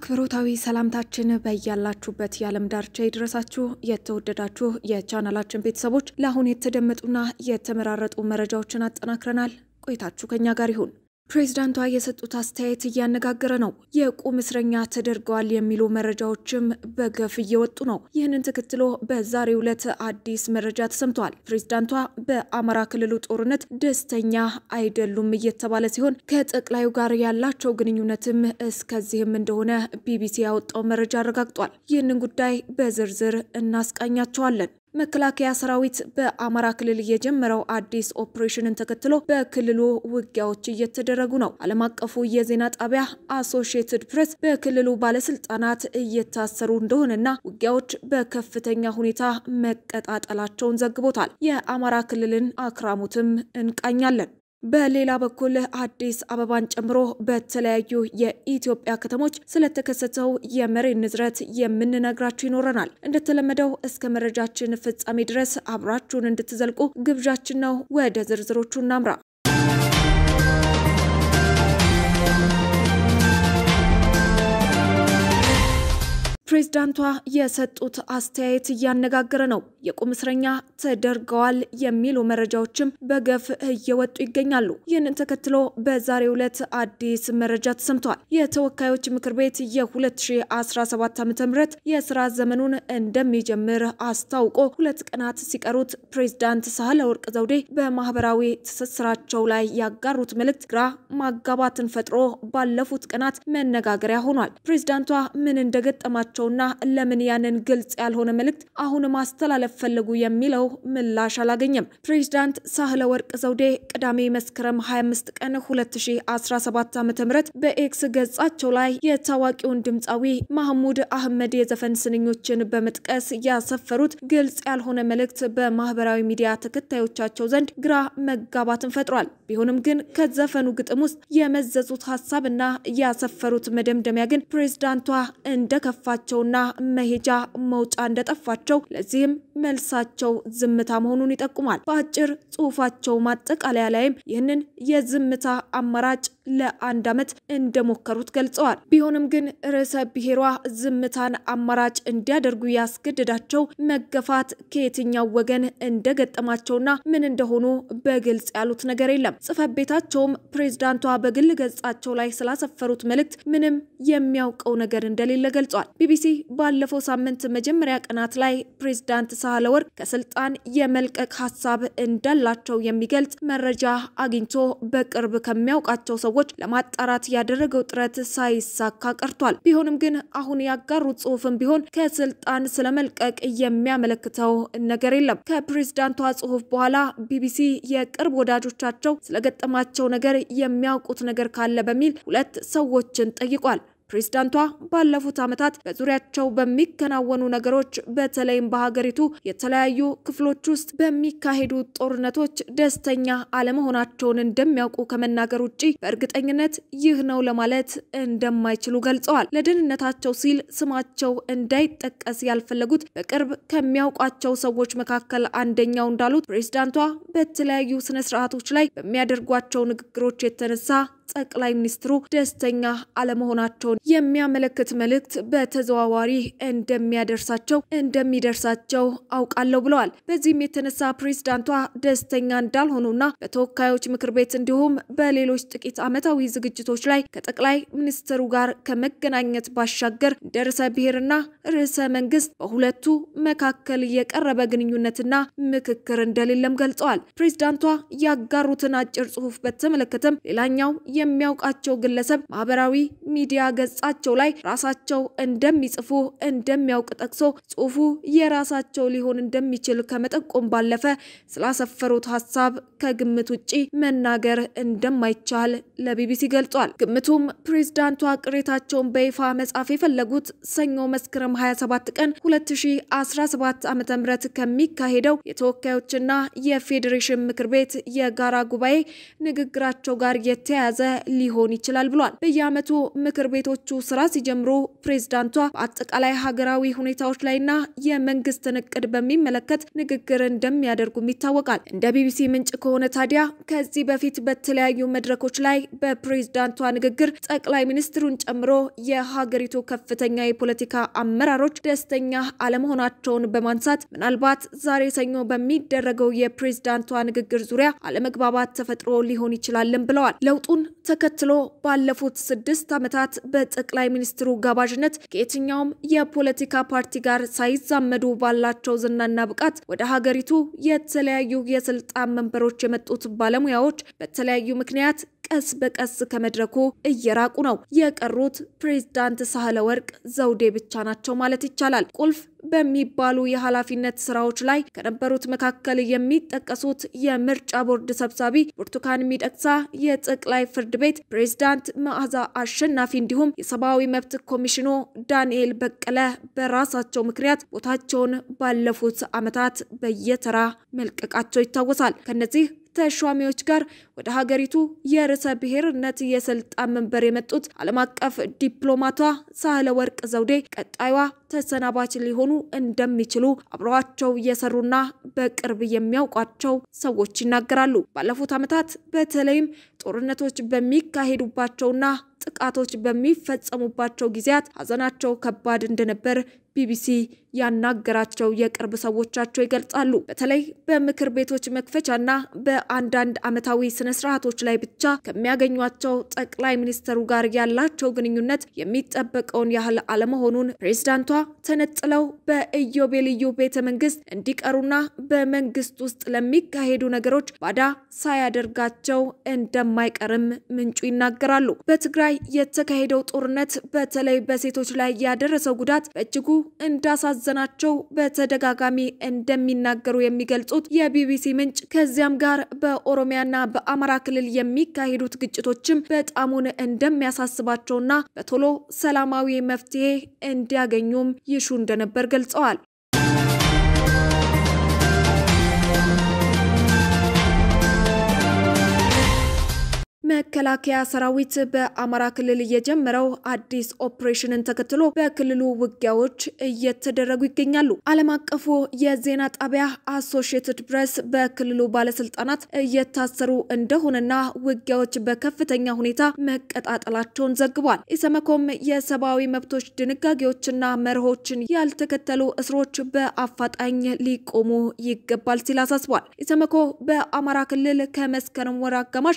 አክብሮታዊ ሰላምታችን በያላችሁበት የዓለም ዳርቻ ይድረሳችሁ። የተወደዳችሁ የቻናላችን ቤተሰቦች ለአሁን የተደመጡና የተመራረጡ መረጃዎችን አጠናክረናል። ቆይታችሁ ከኛ ጋር ይሁን። ፕሬዝዳንቷ የሰጡት አስተያየት እያነጋገረ ነው። የቁም እስረኛ ተደርገዋል የሚሉ መረጃዎችም በገፍ እየወጡ ነው። ይህንን ተከትሎ በዛሬው ዕለት አዲስ መረጃ ተሰምቷል። ፕሬዚዳንቷ በአማራ ክልሉ ጦርነት ደስተኛ አይደሉም እየተባለ ሲሆን ከጠቅላዩ ጋር ያላቸው ግንኙነትም እስከዚህም እንደሆነ ቢቢሲ ያወጣው መረጃ አረጋግጧል። ይህንን ጉዳይ በዝርዝር እናስቃኛቸዋለን። መከላከያ ሰራዊት በአማራ ክልል የጀመረው አዲስ ኦፕሬሽንን ተከትሎ በክልሉ ውጊያዎች እየተደረጉ ነው። ዓለም አቀፉ የዜና ጣቢያ አሶሺየትድ ፕሬስ በክልሉ ባለስልጣናት እየታሰሩ እንደሆነና ውጊያዎች በከፍተኛ ሁኔታ መቀጣጠላቸውን ዘግቦታል። የአማራ ክልልን አክራሙትም እንቃኛለን። በሌላ በኩል አዲስ አበባን ጨምሮ በተለያዩ የኢትዮጵያ ከተሞች ስለተከሰተው የመሬት ንዝረት የምንነግራችሁ ይኖረናል። እንደተለመደው እስከ መረጃችን ፍጻሜ ድረስ አብራችሁን እንድትዘልቁ ግብዣችን ነው። ወደ ዝርዝሮቹ እናምራ። ፕሬዝዳንቷ የሰጡት አስተያየት እያነጋገረ ነው። የቁም እስረኛ ተደርገዋል የሚሉ መረጃዎችም በገፍ እየወጡ ይገኛሉ። ይህንን ተከትሎ በዛሬው ዕለት አዲስ መረጃ ተሰምቷል። የተወካዮች ምክር ቤት የ2017 ዓ.ም የስራ ዘመኑን እንደሚጀምር አስታውቆ ሁለት ቀናት ሲቀሩት ፕሬዝዳንት ወርቅ ዘውዴ በማህበራዊ ትስስራቸው ላይ ያጋሩት መልእክት ግራ ማጋባትን ፈጥሮ ባለፉት ቀናት መነጋገሪያ ሆኗል። ፕሬዝዳንቷ ምን እንደገጠማቸው መሆናቸውና ለምን ያንን ግልጽ ያልሆነ መልእክት አሁን ማስተላለፍ ፈለጉ የሚለው ምላሽ አላገኘም። ፕሬዚዳንት ሳህለ ወርቅ ዘውዴ ቅዳሜ መስከረም 25 ቀን 2017 ዓ ም በኤክስ ገጻቸው ላይ የታዋቂውን ድምፃዊ ማህሙድ አህመድ የዘፈን ስንኞችን በመጥቀስ ያሰፈሩት ግልጽ ያልሆነ መልእክት በማህበራዊ ሚዲያ ተከታዮቻቸው ዘንድ ግራ መጋባትን ፈጥሯል። ቢሆንም ግን ከዘፈኑ ግጥም ውስጥ የመዘዙት ሀሳብና ያሰፈሩት መደምደሚያ ግን ፕሬዚዳንቷ እንደከፋቸው መሆናቸውና መሄጃ መውጫ እንደጠፋቸው ለዚህም መልሳቸው ዝምታ መሆኑን ይጠቁማል። በአጭር ጽሑፋቸው ማጠቃለያ ላይም ይህንን የዝምታ አማራጭ ለአንድ ዓመት እንደሞከሩት ገልጸዋል። ቢሆንም ግን ርዕሰ ብሔሯ ዝምታን አማራጭ እንዲያደርጉ ያስገደዳቸው መገፋት ከየትኛው ወገን እንደገጠማቸውና ምን እንደሆኑ በግልጽ ያሉት ነገር የለም። ጽሕፈት ቤታቸውም ፕሬዝዳንቷ በግል ገጻቸው ላይ ስላሰፈሩት መልእክት ምንም የሚያውቀው ነገር እንደሌለ ገልጿል። ቢቢሲ ባለፈው ሳምንት መጀመሪያ ቀናት ላይ ፕሬዝዳንት ሳህለወርቅ ከስልጣን የመልቀቅ ሀሳብ እንዳላቸው የሚገልጽ መረጃ አግኝቶ በቅርብ ከሚያውቃቸው ሰዎች ሰዎች ለማጣራት ያደረገው ጥረት ሳይሳካ ቀርቷል። ቢሆንም ግን አሁን ያጋሩት ጽሁፍም ቢሆን ከስልጣን ስለመልቀቅ የሚያመለክተው ነገር የለም። ከፕሬዝዳንቷ ጽሁፍ በኋላ ቢቢሲ የቅርብ ወዳጆቻቸው ስለገጠማቸው ነገር የሚያውቁት ነገር ካለ በሚል ሁለት ሰዎችን ጠይቋል። ፕሬዝዳንቷ ባለፉት ዓመታት በዙሪያቸው በሚከናወኑ ነገሮች በተለይም በሀገሪቱ የተለያዩ ክፍሎች ውስጥ በሚካሄዱ ጦርነቶች ደስተኛ አለመሆናቸውን እንደሚያውቁ ከመናገር ውጭ በእርግጠኝነት ይህ ነው ለማለት እንደማይችሉ ገልጸዋል። ለደህንነታቸው ሲል ስማቸው እንዳይጠቀስ ያልፈለጉት በቅርብ ከሚያውቋቸው ሰዎች መካከል አንደኛው እንዳሉት ፕሬዝዳንቷ በተለያዩ ስነስርዓቶች ላይ በሚያደርጓቸው ንግግሮች የተነሳ ጠቅላይ ሚኒስትሩ ደስተኛ አለመሆናቸውን የሚያመለክት መልእክት በተዘዋዋሪ እንደሚያደርሳቸው እንደሚደርሳቸው አውቃለሁ ብለዋል። በዚህም የተነሳ ፕሬዝዳንቷ ደስተኛ እንዳልሆኑና በተወካዮች ምክር ቤት እንዲሁም በሌሎች ጥቂት ዓመታዊ ዝግጅቶች ላይ ከጠቅላይ ሚኒስትሩ ጋር ከመገናኘት ባሻገር እንደ ርዕሰ ብሔርና ርዕሰ መንግስት በሁለቱ መካከል የቀረበ ግንኙነትና ምክክር እንደሌለም ገልጸዋል። ፕሬዚዳንቷ ያጋሩትን አጭር ጽሑፍ በተመለከተም ሌላኛው የሚያውቃቸው ግለሰብ ማህበራዊ ሚዲያ ገጻቸው ላይ ራሳቸው እንደሚጽፉ እንደሚያውቅ ጠቅሶ ጽሁፉ የራሳቸው ሊሆን እንደሚችል ከመጠቆም ባለፈ ስላሰፈሩት ሀሳብ ከግምት ውጪ መናገር እንደማይቻል ለቢቢሲ ገልጿል። ግምቱም ፕሬዝዳንቷ ቅሬታቸውን በይፋ መጻፍ የፈለጉት ሰኞ መስከረም 27 ቀን 2017 ዓ.ም ከሚካሄደው የተወካዮችና የፌዴሬሽን ምክር ቤት የጋራ ጉባኤ ንግግራቸው ጋር የተያያዘ ሊሆን ይችላል ብሏል። በየዓመቱ ምክር ቤቶቹ ስራ ሲጀምሩ ፕሬዝዳንቷ በአጠቃላይ ሀገራዊ ሁኔታዎች ላይና የመንግስትን እቅድ በሚመለከት ንግግር እንደሚያደርጉም ይታወቃል። እንደ ቢቢሲ ምንጭ ከሆነ ታዲያ ከዚህ በፊት በተለያዩ መድረኮች ላይ በፕሬዝዳንቷ ንግግር ጠቅላይ ሚኒስትሩን ጨምሮ የሀገሪቱ ከፍተኛ የፖለቲካ አመራሮች ደስተኛ አለመሆናቸውን በማንሳት ምናልባት ዛሬ ሰኞ በሚደረገው የፕሬዝዳንቷ ንግግር ዙሪያ አለመግባባት ተፈጥሮ ሊሆን ይችላልን ብለዋል። ለውጡን ተከትሎ ባለፉት ስድስት ዓመታት በጠቅላይ ሚኒስትሩ ጋባዥነት ከየትኛውም የፖለቲካ ፓርቲ ጋር ሳይዛመዱ ባላቸው ዝናና ብቃት ወደ ሀገሪቱ የተለያዩ የስልጣን መንበሮች የመጡት ባለሙያዎች በተለያዩ ምክንያት ቀስ በቀስ ከመድረኩ እየራቁ ነው። የቀሩት ፕሬዝዳንት ሳህለ ወርቅ ዘውዴ ብቻ ናቸው ማለት ይቻላል። ቁልፍ በሚባሉ የኃላፊነት ስራዎች ላይ ከነበሩት መካከል የሚጠቀሱት የምርጫ ቦርድ ሰብሳቢ ብርቱካን ሚደቅሳ፣ የጠቅላይ ፍርድ ቤት ፕሬዝዳንት መዓዛ አሸናፊ እንዲሁም የሰብአዊ መብት ኮሚሽኑ ዳንኤል በቀለ በራሳቸው ምክንያት ቦታቸውን ባለፉት ዓመታት በየተራ መልቀቃቸው ይታወሳል። ከነዚህ ተሿሚዎች ጋር ወደ ሀገሪቱ የርዕሰ ብሔርነት የስልጣን መንበር የመጡት ዓለም አቀፍ ዲፕሎማቷ ሳህለ ወርቅ ዘውዴ ቀጣይዋ ተሰናባች ሊሆኑ እንደሚችሉ አብረዋቸው እየሰሩና በቅርብ የሚያውቋቸው ሰዎች ይናገራሉ። ባለፉት ዓመታት በተለይም ጦርነቶች በሚካሄዱባቸውና ጥቃቶች በሚፈጸሙባቸው ጊዜያት ሀዘናቸው ከባድ እንደነበር ቢቢሲ ያናገራቸው የቅርብ ሰዎቻቸው ይገልጻሉ። በተለይ በምክር ቤቶች መክፈቻና በአንዳንድ ዓመታዊ ስርዓቶች ላይ ብቻ ከሚያገኟቸው ጠቅላይ ሚኒስትሩ ጋር ያላቸው ግንኙነት የሚጠበቀውን ያህል አለመሆኑን ፕሬዚዳንቷ ተነጥለው በኢዮቤልዩ ቤተ መንግስት እንዲቀሩና በመንግስት ውስጥ ለሚካሄዱ ነገሮች ባዳ ሳያደርጋቸው እንደማይቀርም ምንጩ ይናገራሉ። በትግራይ የተካሄደው ጦርነት በተለይ በሴቶች ላይ ያደረሰው ጉዳት በእጅጉ እንዳሳዘናቸው በተደጋጋሚ እንደሚናገሩ የሚገልጹት የቢቢሲ ምንጭ ከዚያም ጋር በኦሮሚያና በአማራ ክልል የሚካሄዱት ግጭቶችም በጣሙን እንደሚያሳስባቸውና በቶሎ ሰላማዊ መፍትሄ እንዲያገኙም ይሹ እንደነበር ገልጸዋል። መከላከያ ሰራዊት በአማራ ክልል የጀመረው አዲስ ኦፕሬሽንን ተከትሎ በክልሉ ውጊያዎች እየተደረጉ ይገኛሉ። ዓለም አቀፉ የዜና ጣቢያ አሶሺየትድ ፕሬስ በክልሉ ባለስልጣናት እየታሰሩ እንደሆነና ውጊያዎች በከፍተኛ ሁኔታ መቀጣጠላቸውን ዘግቧል። ኢሰመኮም የሰብአዊ መብቶች ድንጋጌዎችና መርሆችን ያልተከተሉ እስሮች በአፋጣኝ ሊቆሙ ይገባል ሲል አሳስቧል። ኢሰመኮ በአማራ ክልል ከመስከረም ወር አጋማሽ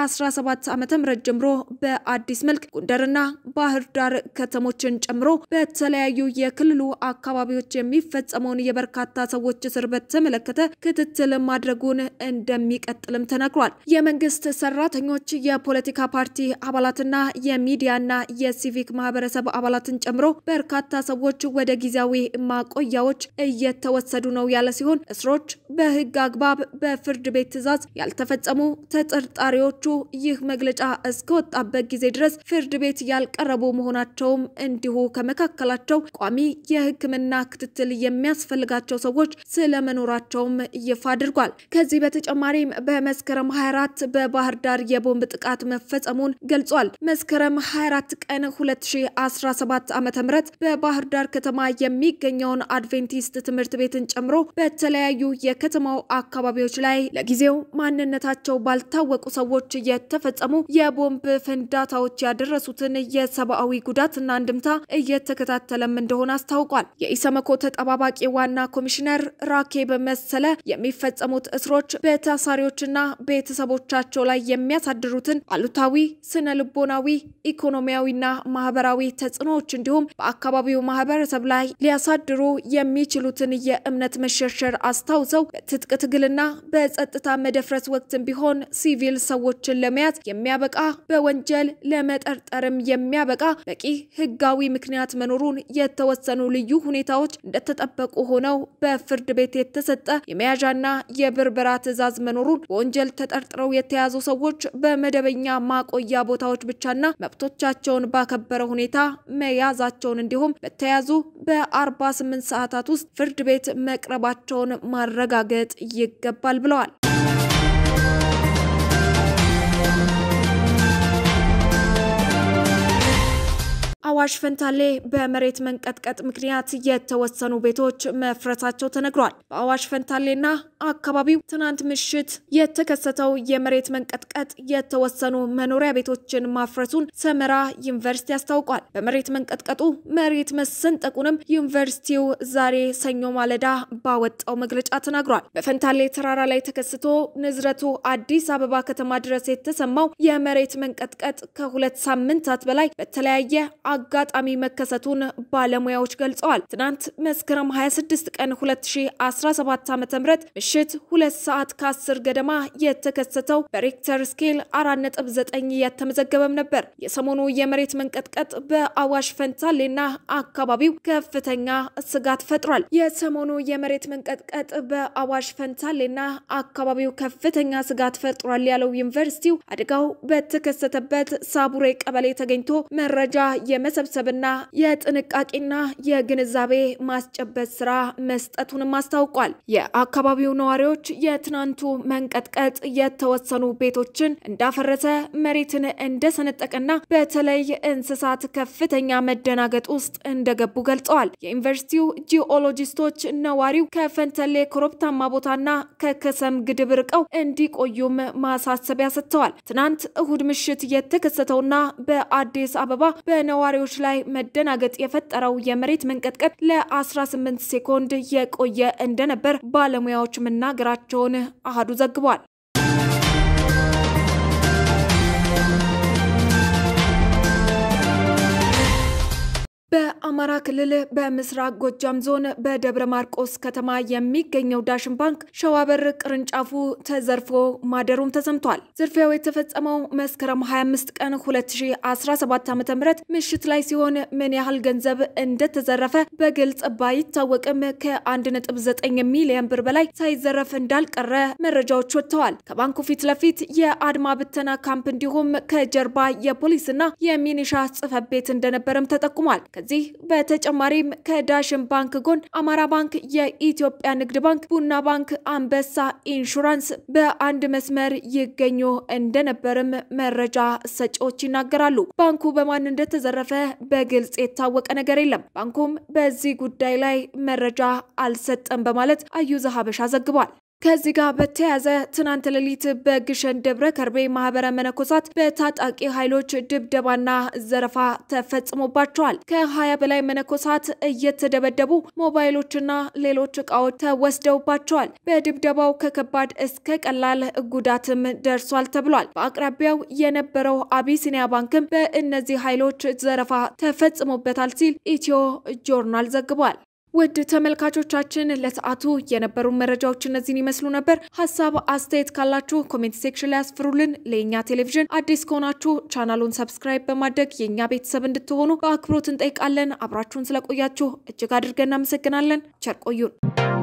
17 2017 ጀምሮ በአዲስ መልክ ጎንደርና ባህር ዳር ከተሞችን ጨምሮ በተለያዩ የክልሉ አካባቢዎች የሚፈጸመውን የበርካታ ሰዎች እስር በተመለከተ ክትትል ማድረጉን እንደሚቀጥልም ተነግሯል። የመንግስት ሰራተኞች፣ የፖለቲካ ፓርቲ አባላትና የሚዲያና የሲቪክ ማህበረሰብ አባላትን ጨምሮ በርካታ ሰዎች ወደ ጊዜያዊ ማቆያዎች እየተወሰዱ ነው ያለ ሲሆን እስሮች በህግ አግባብ በፍርድ ቤት ትዕዛዝ ያልተፈጸሙ ተጠርጣሪዎቹ ይህ መግለጫ እስከወጣበት ጊዜ ድረስ ፍርድ ቤት ያልቀረቡ መሆናቸውም እንዲሁ ከመካከላቸው ቋሚ የሕክምና ክትትል የሚያስፈልጋቸው ሰዎች ስለመኖራቸውም ይፋ አድርጓል። ከዚህ በተጨማሪም በመስከረም 24 በባህር ዳር የቦምብ ጥቃት መፈጸሙን ገልጿል። መስከረም 24 ቀን 2017 ዓ ም በባህር ዳር ከተማ የሚገኘውን አድቬንቲስት ትምህርት ቤትን ጨምሮ በተለያዩ የከተማው አካባቢዎች ላይ ለጊዜው ማንነታቸው ባልታወቁ ሰዎች ጥቃቶች እየተፈጸሙ የቦምብ ፍንዳታዎች ያደረሱትን የሰብአዊ ጉዳትና አንድምታ እየተከታተለም እንደሆነ አስታውቋል። የኢሰመኮ ተጠባባቂ ዋና ኮሚሽነር ራኬ በመሰለ የሚፈጸሙት እስሮች በታሳሪዎችና ቤተሰቦቻቸው ላይ የሚያሳድሩትን አሉታዊ ስነ ልቦናዊ፣ ኢኮኖሚያዊና ማህበራዊ ተጽዕኖዎች እንዲሁም በአካባቢው ማህበረሰብ ላይ ሊያሳድሩ የሚችሉትን የእምነት መሸርሸር አስታውሰው በትጥቅ ትግልና በጸጥታ መደፍረስ ወቅትም ቢሆን ሲቪል ሰዎች ሰዎችን ለመያዝ የሚያበቃ በወንጀል ለመጠርጠርም የሚያበቃ በቂ ህጋዊ ምክንያት መኖሩን የተወሰኑ ልዩ ሁኔታዎች እንደተጠበቁ ሆነው በፍርድ ቤት የተሰጠ የመያዣና የብርበራ ትዕዛዝ መኖሩን በወንጀል ተጠርጥረው የተያዙ ሰዎች በመደበኛ ማቆያ ቦታዎች ብቻና መብቶቻቸውን ባከበረ ሁኔታ መያዛቸውን እንዲሁም በተያዙ በ48 ሰዓታት ውስጥ ፍርድ ቤት መቅረባቸውን ማረጋገጥ ይገባል ብለዋል። አዋሽ ፈንታሌ በመሬት መንቀጥቀጥ ምክንያት የተወሰኑ ቤቶች መፍረሳቸው ተነግሯል። በአዋሽ ፈንታሌና አካባቢው ትናንት ምሽት የተከሰተው የመሬት መንቀጥቀጥ የተወሰኑ መኖሪያ ቤቶችን ማፍረሱን ሰመራ ዩኒቨርሲቲ አስታውቋል። በመሬት መንቀጥቀጡ መሬት መሰንጠቁንም ዩኒቨርሲቲው ዛሬ ሰኞ ማለዳ ባወጣው መግለጫ ተናግሯል። በፈንታሌ ተራራ ላይ ተከስቶ ንዝረቱ አዲስ አበባ ከተማ ድረስ የተሰማው የመሬት መንቀጥቀጥ ከሁለት ሳምንታት በላይ በተለያየ አጋጣሚ መከሰቱን ባለሙያዎች ገልጸዋል። ትናንት መስከረም 26 ቀን 2017 ዓ ም ምሽት 2 ሰዓት ከ10 ገደማ የተከሰተው በሬክተር ስኬል 4.9 የተመዘገበም ነበር። የሰሞኑ የመሬት መንቀጥቀጥ በአዋሽ ፈንታሌና አካባቢው ከፍተኛ ስጋት ፈጥሯል። የሰሞኑ የመሬት መንቀጥቀጥ በአዋሽ ፈንታሌና አካባቢው ከፍተኛ ስጋት ፈጥሯል ያለው ዩኒቨርሲቲው አደጋው በተከሰተበት ሳቡሬ ቀበሌ ተገኝቶ መረጃ የመሰብሰብና የጥንቃቄና የግንዛቤ ማስጨበጥ ስራ መስጠቱንም አስታውቋል። የአካባቢው ነዋሪዎች የትናንቱ መንቀጥቀጥ የተወሰኑ ቤቶችን እንዳፈረሰ፣ መሬትን እንደሰነጠቀና በተለይ እንስሳት ከፍተኛ መደናገጥ ውስጥ እንደገቡ ገልጸዋል። የዩኒቨርሲቲው ጂኦሎጂስቶች ነዋሪው ከፈንተሌ ኮረብታማ ቦታና ከከሰም ግድብ ርቀው እንዲቆዩም ማሳሰቢያ ሰጥተዋል። ትናንት እሁድ ምሽት የተከሰተውና በአዲስ አበባ በነዋ ነዋሪዎች ላይ መደናገጥ የፈጠረው የመሬት መንቀጥቀጥ ለ18 ሴኮንድ የቆየ እንደነበር ባለሙያዎች መናገራቸውን አህዱ ዘግቧል። በአማራ ክልል በምስራቅ ጎጃም ዞን በደብረ ማርቆስ ከተማ የሚገኘው ዳሽን ባንክ ሸዋበር ቅርንጫፉ ተዘርፎ ማደሩም ተሰምቷል። ዝርፊያው የተፈጸመው መስከረም 25 ቀን 2017 ዓ ም ምሽት ላይ ሲሆን ምን ያህል ገንዘብ እንደተዘረፈ በግልጽ ባይታወቅም ከ1.9 ሚሊዮን ብር በላይ ሳይዘረፍ እንዳልቀረ መረጃዎች ወጥተዋል። ከባንኩ ፊት ለፊት የአድማ ብተና ካምፕ እንዲሁም ከጀርባ የፖሊስና የሚኒሻ ጽህፈት ቤት እንደነበረም ተጠቁሟል። ከዚህ በተጨማሪም ከዳሽን ባንክ ጎን አማራ ባንክ፣ የኢትዮጵያ ንግድ ባንክ፣ ቡና ባንክ፣ አንበሳ ኢንሹራንስ በአንድ መስመር ይገኙ እንደነበርም መረጃ ሰጪዎች ይናገራሉ። ባንኩ በማን እንደተዘረፈ በግልጽ የታወቀ ነገር የለም። ባንኩም በዚህ ጉዳይ ላይ መረጃ አልሰጠም በማለት አዩዘ ሀበሻ ዘግቧል። ከዚህ ጋር በተያያዘ ትናንት ሌሊት በግሸን ደብረ ከርቤ ማህበረ መነኮሳት በታጣቂ ኃይሎች ድብደባና ዘረፋ ተፈጽሞባቸዋል ከሀያ በላይ መነኮሳት እየተደበደቡ ሞባይሎችና ሌሎች እቃዎች ተወስደውባቸዋል። በድብደባው ከከባድ እስከ ቀላል ጉዳትም ደርሷል ተብሏል። በአቅራቢያው የነበረው አቢሲኒያ ባንክም በእነዚህ ኃይሎች ዘረፋ ተፈጽሞበታል ሲል ኢትዮ ጆርናል ዘግቧል። ውድ ተመልካቾቻችን ለሰዓቱ የነበሩ መረጃዎች እነዚህን ይመስሉ ነበር። ሀሳብ አስተያየት ካላችሁ ኮሜንት ሴክሽን ላይ ያስፍሩልን። ለእኛ ቴሌቪዥን አዲስ ከሆናችሁ ቻናሉን ሰብስክራይብ በማድረግ የእኛ ቤተሰብ እንድትሆኑ በአክብሮት እንጠይቃለን። አብራችሁን ስለቆያችሁ እጅግ አድርገን እናመሰግናለን። ቸር ቆዩን።